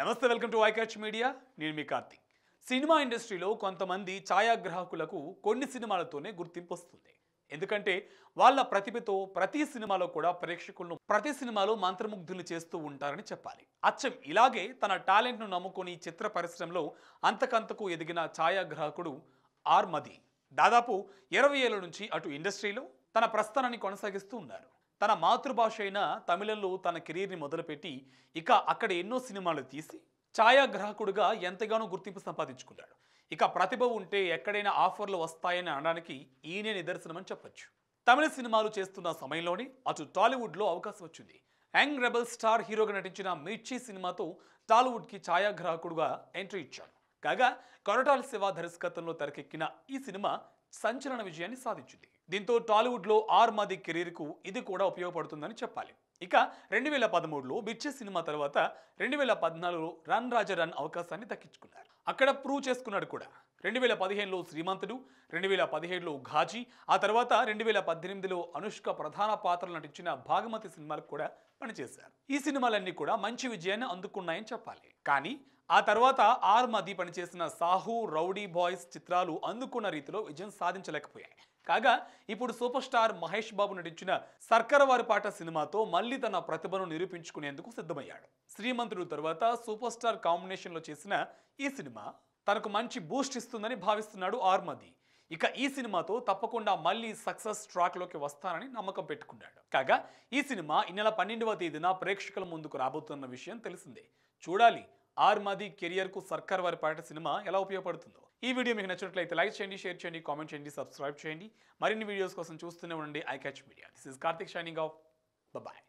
నమస్తే welcome to వైకాచ్ media నేను మీ Karthik cinema ఇండస్ట్రీలో కొంతమంది ఛాయాగ్రాహకులకు కొన్ని సినిమాలతోనే గుర్తింపు వస్తుంది ఎందుకంటే వాళ్ళ ప్రతిభతో ప్రతి సినిమాలో కూడా ప్రేక్షకులను ప్రతి సినిమాలో మంత్రముగ్ధులు చేస్తూ ఉంటారని చెప్పాలి అచ్చం ఇలాగే తన టాలెంట్ను నమ్ముకొని చిత్ర పరిశ్రమలో అంతకంతకు ఎదిగిన ఛాయాగ్రాహకుడు ఆర్ మది దాదాపు ఇరవై ఏళ్ళ నుంచి అటు ఇండస్ట్రీలో తన ప్రస్థానాన్ని కొనసాగిస్తూ ఉన్నారు తన మాతృభాష అయిన తమిళంలో తన కెరీర్ని మొదలుపెట్టి ఇక అక్కడ ఎన్నో సినిమాలు తీసి ఛాయాగ్రాహకుడుగా ఎంతగానో గుర్తింపు సంపాదించుకున్నాడు ఇక ప్రతిభ ఉంటే ఎక్కడైనా ఆఫర్లు వస్తాయని అనడానికి ఈయనే నిదర్శనమని చెప్పొచ్చు తమిళ సినిమాలు చేస్తున్న సమయంలోనే అటు టాలీవుడ్లో అవకాశం వచ్చింది యంగ్ రెబల్ స్టార్ హీరోగా నటించిన మిర్చి సినిమాతో టాలీవుడ్కి ఛాయాగ్రాహకుడుగా ఎంట్రీ ఇచ్చాడు కాగా కొరటాల శివ దర్శకత్వంలో తెరకెక్కిన ఈ సినిమా సంచలన విజయాన్ని సాధించింది దీంతో టాలీవుడ్లో ఆర్ మాది కెరీర్కు ఇది కూడా ఉపయోగపడుతుందని చెప్పాలి ఇక రెండు వేల పదమూడులో బిర్చి సినిమా తర్వాత రెండు వేల పద్నాలుగులో రన్ రాజ రన్ అవకాశాన్ని దక్కించుకున్నారు అక్కడ ప్రూవ్ చేసుకున్నాడు కూడా రెండు వేల పదిహేనులో శ్రీమంతుడు రెండు వేల పదిహేడులో ఘాజీ ఆ తర్వాత రెండు వేల పద్దెనిమిదిలో అనుష్క ప్రధాన పాత్రలు నటించిన భాగమతి సినిమాలకు కూడా పనిచేశారు ఈ సినిమాలన్నీ కూడా మంచి విజయాన్ని అందుకున్నాయని చెప్పాలి కానీ ఆ తర్వాత ఆర్ మది పనిచేసిన సాహు రౌడీ బాయ్స్ చిత్రాలు అందుకున్న రీతిలో విజయం సాధించలేకపోయాయి కాగా ఇప్పుడు సూపర్ స్టార్ మహేష్ బాబు నటించిన సర్కరవారి పాట సినిమాతో మళ్ళీ తన ప్రతిభను నిరూపించుకునేందుకు సిద్ధమయ్యాడు శ్రీమంతుడు తర్వాత సూపర్ స్టార్ కాంబినేషన్లో చేసిన ఈ సినిమా తనకు మంచి బూస్ట్ ఇస్తుందని భావిస్తున్నాడు ఆర్మది ఇక ఈ సినిమాతో తప్పకుండా మళ్ళీ సక్సెస్ ట్రాక్లోకి వస్తానని నమ్మకం పెట్టుకున్నాడు కాగా ఈ సినిమా ఈ నెల పన్నెండవ తేదీన ప్రేక్షకుల ముందుకు రాబోతున్న విషయం తెలిసిందే చూడాలి ఆర్మది కెరియర్కు సర్కార్ వారి పాట సినిమా ఎలా ఉపయోగపడుతుందో ఈ వీడియో మీకు నచ్చినట్లయితే లైక్ చేయండి షేర్ చేయండి కామెంట్ చేయండి సబ్స్క్రైబ్ చేయండి మరిన్ని వీడియోస్ కోసం చూస్తూనే ఉండండి eye catch media this is Karthik signing off bye